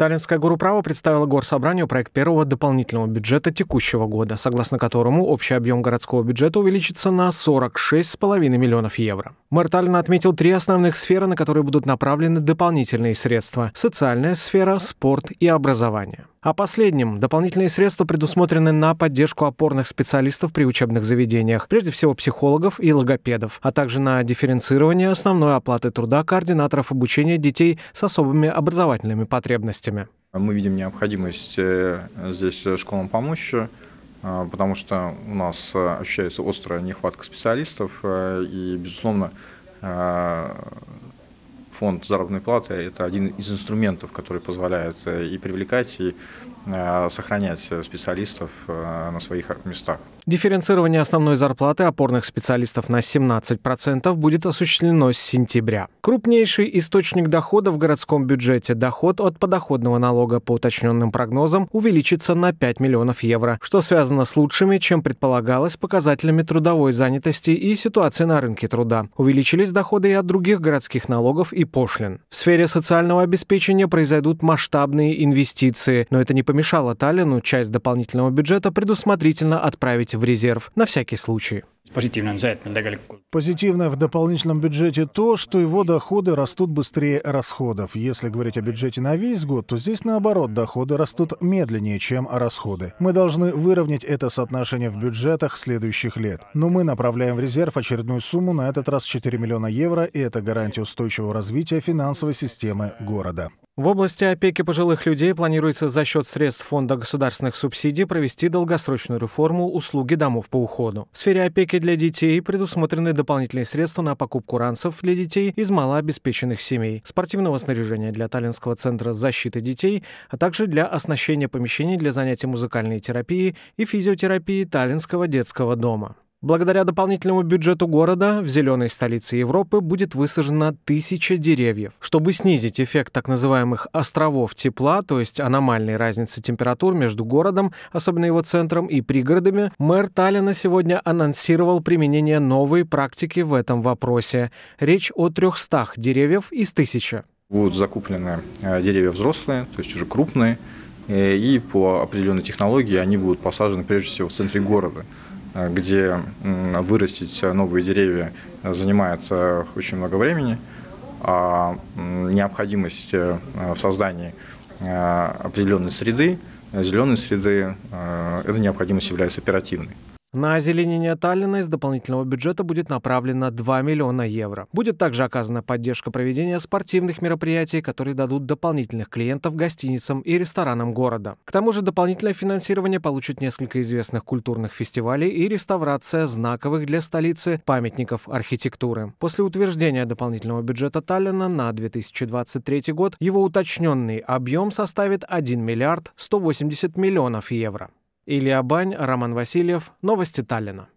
Таллинская Горуправа представила горсобранию проект первого дополнительного бюджета текущего года, согласно которому общий объем городского бюджета увеличится на 46,5 миллионов евро. Мэр Таллина отметил три основных сферы, на которые будут направлены дополнительные средства – социальная сфера, спорт и образование. О а последнем дополнительные средства предусмотрены на поддержку опорных специалистов при учебных заведениях, прежде всего психологов и логопедов, а также на дифференцирование основной оплаты труда координаторов обучения детей с особыми образовательными потребностями. Мы видим необходимость э, здесь э, школам помочь, э, потому что у нас ощущается острая нехватка специалистов, и, безусловно, фонд заработной платы – это один из инструментов, который позволяет э, и привлекать, и э, сохранять специалистов э, на своих местах. Дифференцирование основной зарплаты опорных специалистов на 17% будет осуществлено с сентября. Крупнейший источник дохода в городском бюджете – доход от подоходного налога по уточненным прогнозам увеличится на 5 миллионов евро, что связано с лучшими, чем предполагалось, показателями трудовой занятости и ситуации на рынке труда. Увеличились доходы и от других городских налогов и пошлин. В сфере социального обеспечения произойдут масштабные инвестиции, но это не помешало Таллину часть дополнительного бюджета предусмотрительно отправить в резерв на всякий случай. Позитивное в дополнительном бюджете то, что его доходы растут быстрее расходов. Если говорить о бюджете на весь год, то здесь наоборот, доходы растут медленнее, чем расходы. Мы должны выровнять это соотношение в бюджетах следующих лет. Но мы направляем в резерв очередную сумму, на этот раз 4 миллиона евро, и это гарантия устойчивого развития финансовой системы города. В области опеки пожилых людей планируется за счет средств Фонда государственных субсидий провести долгосрочную реформу услуги домов по уходу. В сфере опеки для детей предусмотрены дополнительные средства на покупку ранцев для детей из малообеспеченных семей, спортивного снаряжения для Таллинского центра защиты детей, а также для оснащения помещений для занятий музыкальной терапии и физиотерапии Таллинского детского дома. Благодаря дополнительному бюджету города в зеленой столице Европы будет высажено тысяча деревьев. Чтобы снизить эффект так называемых островов тепла, то есть аномальной разницы температур между городом, особенно его центром, и пригородами, мэр Таллина сегодня анонсировал применение новой практики в этом вопросе. Речь о 300 деревьев из тысячи. Будут закуплены э, деревья взрослые, то есть уже крупные, э, и по определенной технологии они будут посажены прежде всего в центре города – Э, где вырастить новые деревья занимает очень много времени, а необходимость э, в создании э, определенной среды, зеленой среды, эта необходимость является оперативной. На озеленение Таллина из дополнительного бюджета будет направлено 2 миллиона евро. Будет также оказана поддержка проведения спортивных мероприятий, которые дадут дополнительных клиентов гостиницам и ресторанам города. К тому же дополнительное финансирование получат несколько известных культурных фестивалей и реставрация знаковых для столицы памятников архитектуры. После утверждения дополнительного бюджета Таллина на 2023 год его уточненный объем составит 1 миллиард 180 миллионов евро. Илья Бань, Роман Васильев. Новости Таллина.